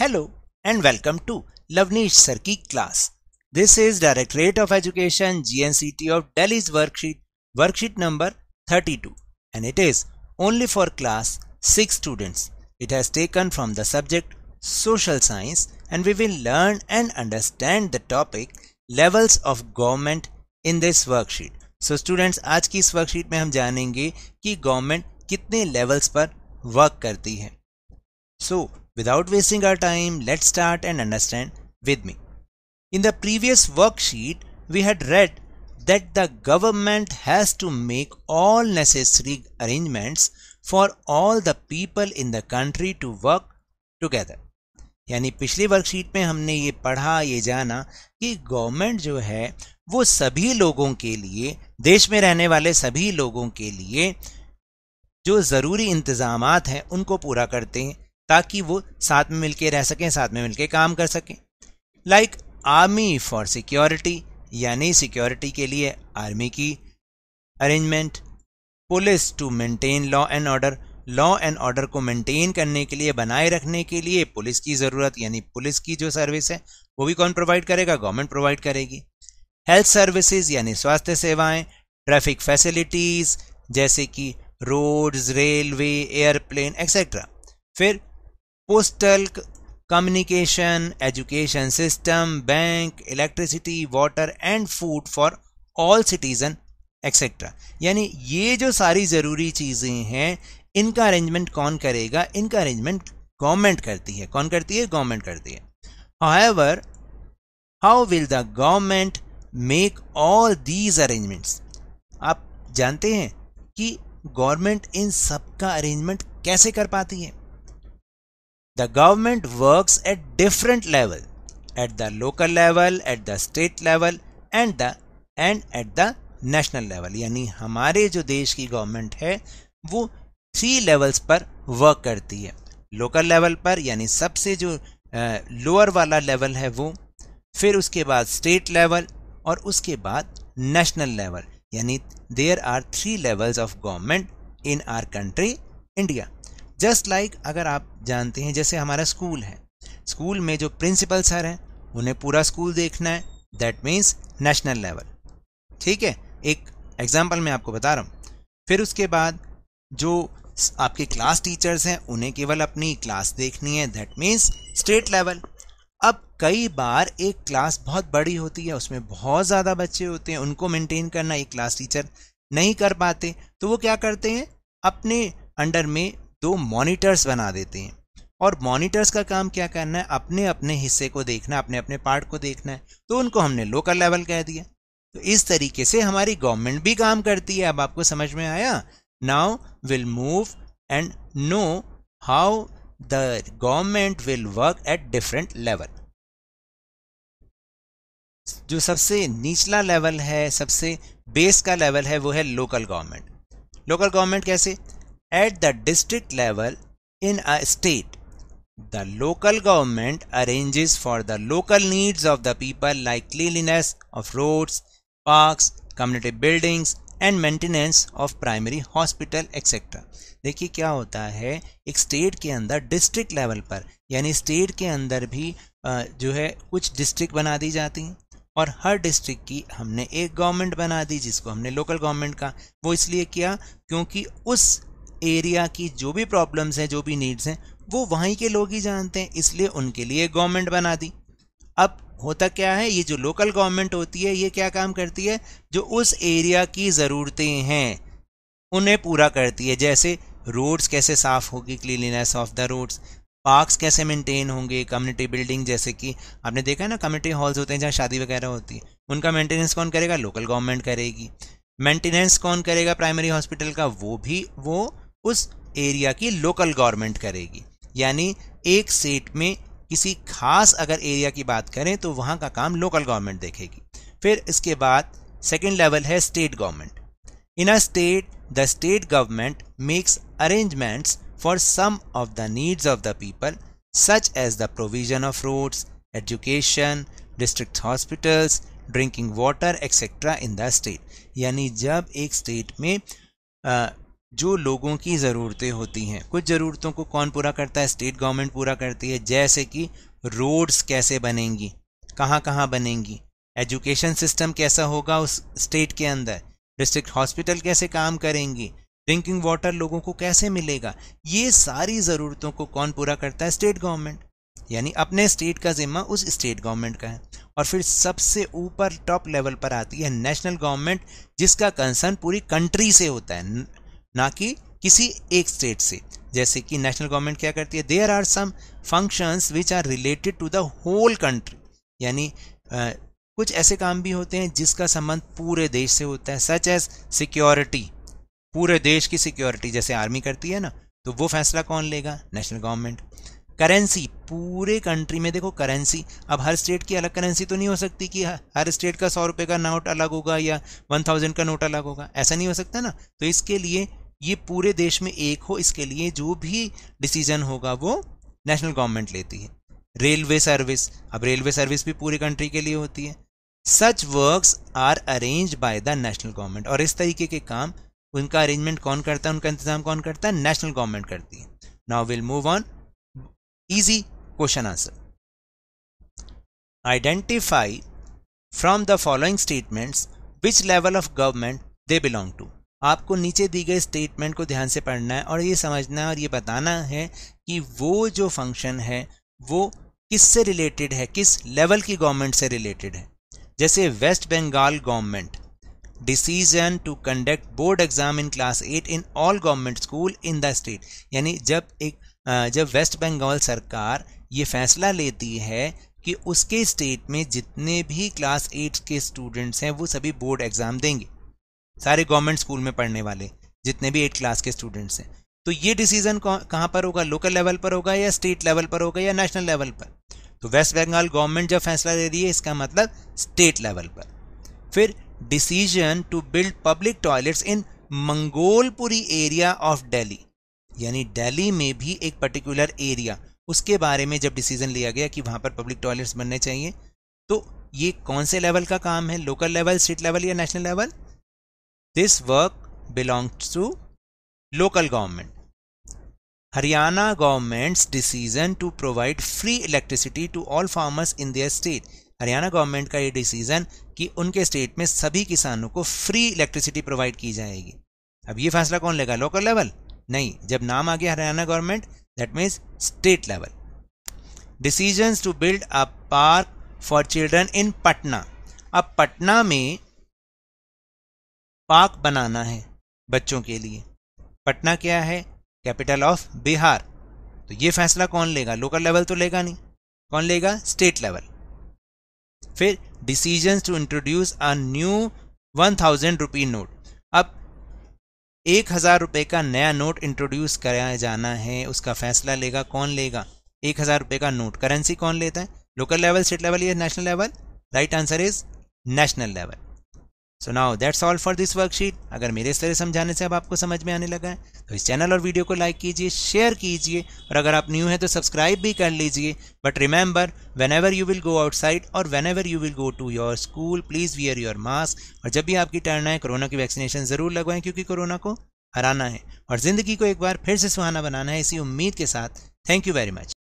Hello and welcome to Lavneesh sir की class this is directorate of education GNCT of Delhi's worksheet worksheet number 32 and it is only for class six students it has taken from the subject social science and we will learn and understand the topic levels of government in this worksheet so students आज की इस worksheet में हम जानेंगे कि government कितने levels पर work करती है सो Without wasting our time, let's start and understand with me. In the previous worksheet, we had read that the government has to make all necessary arrangements for all the people in the country to work together. यानी पिछली worksheet में हमने ये पढ़ा ये जाना कि government जो है वो सभी लोगों के लिए देश में रहने वाले सभी लोगों के लिए जो ज़रूरी इंतज़ाम हैं उनको पूरा करते हैं ताकि वो साथ में मिलके रह सकें साथ में मिलके काम कर सकें लाइक आर्मी फॉर सिक्योरिटी यानी सिक्योरिटी के लिए आर्मी की arrangement police to maintain law and order law and order को मेंटेन करने के लिए बनाए रखने के लिए पुलिस की ज़रूरत यानी पुलिस की जो सर्विस है वो भी कौन प्रोवाइड करेगा गवर्नमेंट प्रोवाइड करेगी हेल्थ सर्विसेज यानी स्वास्थ्य सेवाएं ट्रैफिक फैसिलिटीज़ जैसे कि रोड्स रेलवे एयरप्लेन एक्सेट्रा फिर postal communication education system bank electricity water and food for all citizen etcetera यानी ये जो सारी ज़रूरी चीज़ें हैं इनका अरेंजमेंट कौन करेगा इनका अरेंजमेंट गवर्नमेंट करती है कौन करती है गवर्नमेंट करती है however how will the government make all these arrangements आप जानते हैं कि गवर्नमेंट इन सब का अरेंजमेंट कैसे कर पाती है The government works at different level, at the local level, at the state level and the and at the national level यानी हमारे जो देश की गवर्नमेंट है वो थ्री लेवल्स पर वर्क करती है लोकल लेवल पर यानी सबसे जो लोअर वाला लेवल है वो फिर उसके बाद स्टेट लेवल और उसके बाद नेशनल लेवल यानी there are three levels of government in our country India just like अगर आप जानते हैं जैसे हमारा स्कूल है स्कूल में जो प्रिंसिपल सर हैं उन्हें पूरा स्कूल देखना है दैट मीन्स नेशनल लेवल ठीक है एक एग्जाम्पल मैं आपको बता रहा हूँ फिर उसके बाद जो आपके क्लास टीचर्स हैं उन्हें केवल अपनी क्लास देखनी है दैट मीन्स स्टेट लेवल अब कई बार एक क्लास बहुत बड़ी होती है उसमें बहुत ज़्यादा बच्चे होते हैं उनको मेंटेन करना एक क्लास टीचर नहीं कर पाते तो वो क्या करते हैं अपने अंडर में दो मॉनिटर्स बना देते हैं और मॉनिटर्स का काम क्या करना है अपने अपने हिस्से को देखना अपने अपने पार्ट को देखना है तो उनको हमने लोकल लेवल कह दिया तो इस तरीके से हमारी गवर्नमेंट भी काम करती है अब आपको समझ में आया now will move and know how the government will work at different level जो सबसे निचला लेवल है सबसे बेस का लेवल है वो है लोकल गवर्नमेंट लोकल गवर्नमेंट कैसे at the district level in a state. The local government arranges for the local needs of the people like cleanliness of roads, parks, community buildings and maintenance of primary hospital etcetera देखिए क्या होता है एक state के अंदर district level पर यानी state के अंदर भी जो है कुछ डिस्ट्रिक्ट बना दी जाती हैं और हर डिस्ट्रिक्ट की हमने एक गवर्नमेंट बना दी जिसको हमने लोकल गवर्नमेंट का वो इसलिए किया क्योंकि उस एरिया की जो भी प्रॉब्लम्स हैं जो भी नीड्स हैं वो वहीं के लोग ही जानते हैं इसलिए उनके लिए गवर्नमेंट बना दी अब होता क्या है ये जो लोकल गवर्नमेंट होती है ये क्या काम करती है जो उस एरिया की ज़रूरतें हैं उन्हें पूरा करती है जैसे रोड्स कैसे साफ़ होगी cleanliness of the roads parks कैसे मेंटेन होंगे कम्युनिटी बिल्डिंग जैसे कि आपने देखा है ना कम्युनिटी हॉल्स होते हैं जहाँ शादी वगैरह होती है उनका मेंटेनेंस कौन करेगा लोकल गवर्नमेंट करेगी मेंटेनेंस कौन करेगा प्राइमरी हॉस्पिटल का वो भी वो उस एरिया की लोकल गवर्नमेंट करेगी यानी एक सेट में किसी खास अगर एरिया की बात करें तो वहाँ का काम लोकल गवर्नमेंट देखेगी फिर इसके बाद सेकेंड लेवल है state government in a state the state government makes arrangements for some of the needs of the people such as the provision of roads education district hospitals drinking water etcetera in the state यानी जब एक state में जो लोगों की ज़रूरतें होती हैं कुछ ज़रूरतों को कौन पूरा करता है स्टेट गवर्नमेंट पूरा करती है जैसे कि रोड्स कैसे बनेंगी कहाँ कहाँ बनेंगी एजुकेशन सिस्टम कैसा होगा उस स्टेट के अंदर डिस्ट्रिक्ट हॉस्पिटल कैसे काम करेंगी ड्रिंकिंग वाटर लोगों को कैसे मिलेगा ये सारी ज़रूरतों को कौन पूरा करता है स्टेट गवर्नमेंट यानी अपने स्टेट का जिम्मा उस स्टेट गवर्नमेंट का है और फिर सबसे ऊपर टॉप लेवल पर आती है नेशनल गवर्नमेंट जिसका कंसर्न पूरी कंट्री से होता है ना कि किसी एक स्टेट से जैसे कि नेशनल गवर्नमेंट क्या करती है there are some functions which are related to the whole country यानी कुछ ऐसे काम भी होते हैं जिसका संबंध पूरे देश से होता है सच एज सिक्योरिटी पूरे देश की सिक्योरिटी जैसे आर्मी करती है ना तो वो फैसला कौन लेगा नेशनल गवर्नमेंट करेंसी पूरे कंट्री में देखो करेंसी अब हर स्टेट की अलग करेंसी तो नहीं हो सकती कि हर स्टेट का सौ रुपये का नोट अलग होगा या वन थाउजेंड का नोट अलग होगा ऐसा नहीं हो सकता ना तो इसके लिए ये पूरे देश में एक हो इसके लिए जो भी डिसीजन होगा वो नेशनल गवर्नमेंट लेती है रेलवे सर्विस अब रेलवे सर्विस भी पूरी कंट्री के लिए होती है such works are arrange by the national government और इस तरीके के काम उनका अरेंजमेंट कौन करता है उनका इंतजाम कौन करता है नेशनल गवर्नमेंट करती है now will move on easy question answer identify from the following statements which level of government they belong to आपको नीचे दी गई स्टेटमेंट को ध्यान से पढ़ना है और ये समझना है और ये बताना है कि वो जो फंक्शन है वो किस से रिलेटेड है किस लेवल की गवर्नमेंट से रिलेटेड है जैसे West Bengal government decision to conduct board exam in class eight in all government school in the state यानी जब एक जब वेस्ट बंगाल सरकार ये फैसला लेती है कि उसके स्टेट में जितने भी क्लास एट के स्टूडेंट्स हैं वो सभी बोर्ड एग्ज़ाम देंगे सारे गवर्नमेंट स्कूल में पढ़ने वाले जितने भी एट क्लास के स्टूडेंट्स हैं तो ये डिसीजन कहाँ पर होगा लोकल लेवल पर होगा या स्टेट लेवल पर होगा या नेशनल लेवल पर तो वेस्ट बंगाल गवर्नमेंट जब फैसला दे रही है इसका मतलब स्टेट लेवल पर फिर decision to build public toilets in Mangolpuri area of Delhi यानी दिल्ली में भी एक पर्टिकुलर एरिया उसके बारे में जब डिसीजन लिया गया कि वहाँ पर पब्लिक टॉयलेट्स बनने चाहिए तो ये कौन से लेवल का काम है लोकल लेवल स्टेट लेवल या national level this work belong to local government Haryana government decision to provide free electricity to all farmers in their state Haryana government का ये डिसीजन कि उनके स्टेट में सभी किसानों को फ्री इलेक्ट्रिसिटी प्रोवाइड की जाएगी अब ये फैसला कौन लेगा लोकल लेवल नहीं जब नाम आ गया Haryana government that means state level decision to build a park for children in Patna अब पटना में पार्क बनाना है बच्चों के लिए पटना क्या है कैपिटल ऑफ बिहार तो ये फैसला कौन लेगा लोकल लेवल तो लेगा नहीं कौन लेगा स्टेट लेवल फिर decision to introduce a new one thousand rupee note अब एक हज़ार रुपये का नया नोट इंट्रोड्यूस कराया जाना है उसका फैसला लेगा कौन लेगा एक हज़ार रुपये का नोट करेंसी कौन लेता है लोकल लेवल स्टेट लेवल या national level right answer is national level so now that's all for this worksheet अगर मेरे इस तरह समझाने से अब आपको समझ में आने लगा है तो इस चैनल और वीडियो को लाइक कीजिए शेयर कीजिए और अगर आप न्यू हैं तो सब्सक्राइब भी कर लीजिए but remember whenever you will go outside और whenever you will go to your school please wear your mask और जब भी आपकी टर्न आए कोरोना की वैक्सीनेशन ज़रूर लगवाएं क्योंकि कोरोना को हराना है और ज़िंदगी को एक बार फिर से सुहाना बनाना है इसी उम्मीद के साथ थैंक यू वेरी मच